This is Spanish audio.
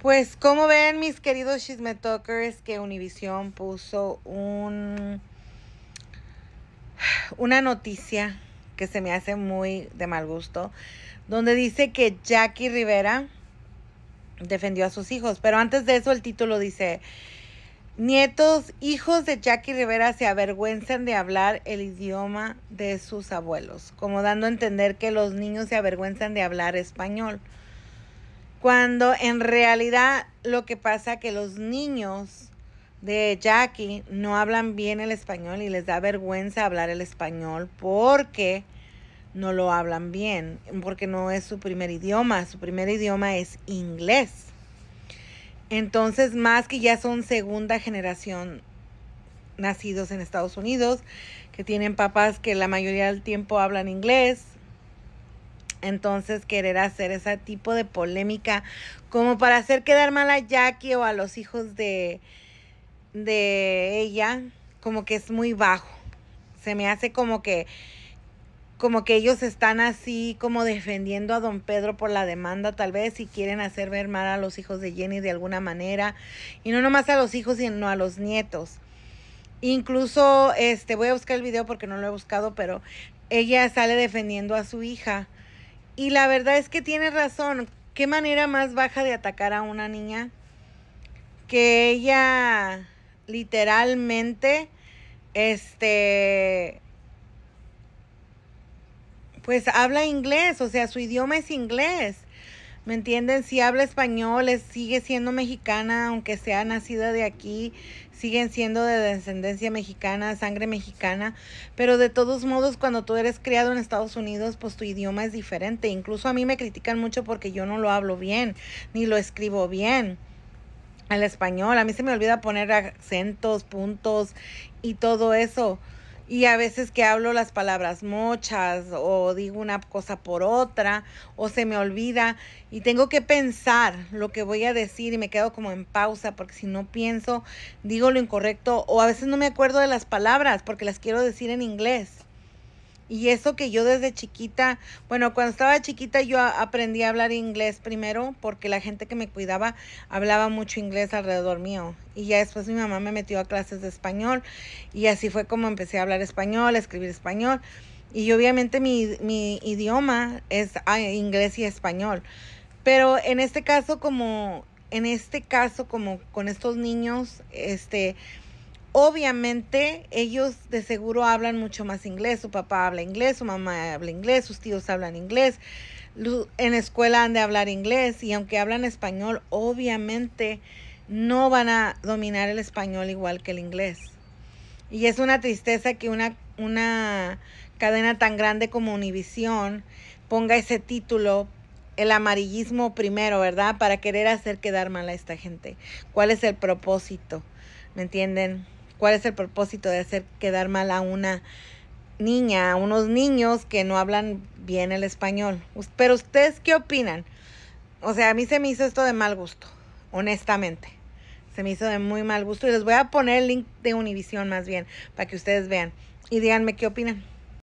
Pues como ven mis queridos chismetalkers que Univision puso un una noticia que se me hace muy de mal gusto, donde dice que Jackie Rivera defendió a sus hijos, pero antes de eso el título dice Nietos, hijos de Jackie Rivera se avergüenzan de hablar el idioma de sus abuelos, como dando a entender que los niños se avergüenzan de hablar español. Cuando en realidad lo que pasa es que los niños de Jackie no hablan bien el español y les da vergüenza hablar el español porque no lo hablan bien, porque no es su primer idioma, su primer idioma es inglés. Entonces, más que ya son segunda generación nacidos en Estados Unidos, que tienen papás que la mayoría del tiempo hablan inglés entonces querer hacer ese tipo de polémica como para hacer quedar mal a Jackie o a los hijos de, de ella, como que es muy bajo. Se me hace como que como que ellos están así como defendiendo a don Pedro por la demanda tal vez y quieren hacer ver mal a los hijos de Jenny de alguna manera y no nomás a los hijos sino a los nietos. Incluso este voy a buscar el video porque no lo he buscado, pero ella sale defendiendo a su hija y la verdad es que tiene razón. ¿Qué manera más baja de atacar a una niña? Que ella literalmente, este, pues habla inglés, o sea, su idioma es inglés. ¿Me entienden? Si habla español, sigue siendo mexicana, aunque sea nacida de aquí, siguen siendo de descendencia mexicana, sangre mexicana, pero de todos modos cuando tú eres criado en Estados Unidos, pues tu idioma es diferente. Incluso a mí me critican mucho porque yo no lo hablo bien, ni lo escribo bien al español. A mí se me olvida poner acentos, puntos y todo eso. Y a veces que hablo las palabras muchas o digo una cosa por otra o se me olvida y tengo que pensar lo que voy a decir y me quedo como en pausa porque si no pienso digo lo incorrecto o a veces no me acuerdo de las palabras porque las quiero decir en inglés. Y eso que yo desde chiquita, bueno, cuando estaba chiquita yo aprendí a hablar inglés primero porque la gente que me cuidaba hablaba mucho inglés alrededor mío. Y ya después mi mamá me metió a clases de español y así fue como empecé a hablar español, a escribir español. Y obviamente mi, mi idioma es ah, inglés y español. Pero en este caso como, en este caso como con estos niños, este Obviamente ellos de seguro hablan mucho más inglés, su papá habla inglés, su mamá habla inglés, sus tíos hablan inglés, en escuela han de hablar inglés y aunque hablan español, obviamente no van a dominar el español igual que el inglés. Y es una tristeza que una, una cadena tan grande como Univision ponga ese título el amarillismo primero, ¿verdad? Para querer hacer quedar mal a esta gente. ¿Cuál es el propósito? ¿Me entienden? ¿Cuál es el propósito de hacer quedar mal a una niña, a unos niños que no hablan bien el español? Pero ustedes, ¿qué opinan? O sea, a mí se me hizo esto de mal gusto, honestamente. Se me hizo de muy mal gusto. Y les voy a poner el link de Univision más bien, para que ustedes vean. Y díganme qué opinan.